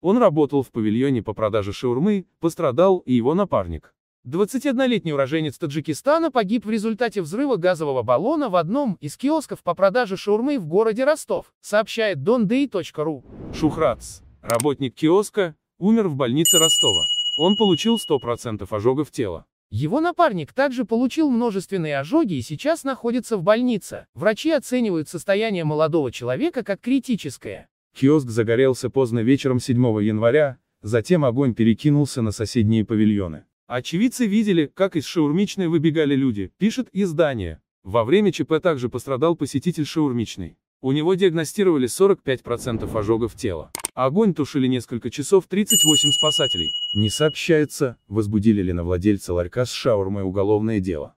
Он работал в павильоне по продаже шаурмы, пострадал и его напарник. 21-летний уроженец Таджикистана погиб в результате взрыва газового баллона в одном из киосков по продаже шаурмы в городе Ростов, сообщает donday.ru. Шухрац, работник киоска, умер в больнице Ростова. Он получил 100% ожогов тела. Его напарник также получил множественные ожоги и сейчас находится в больнице. Врачи оценивают состояние молодого человека как критическое. Киоск загорелся поздно вечером 7 января, затем огонь перекинулся на соседние павильоны. Очевидцы видели, как из шаурмичной выбегали люди, пишет издание. Во время ЧП также пострадал посетитель шаурмичной. У него диагностировали 45% ожогов тела. Огонь тушили несколько часов 38 спасателей. Не сообщается, возбудили ли на владельца ларька с шаурмой уголовное дело.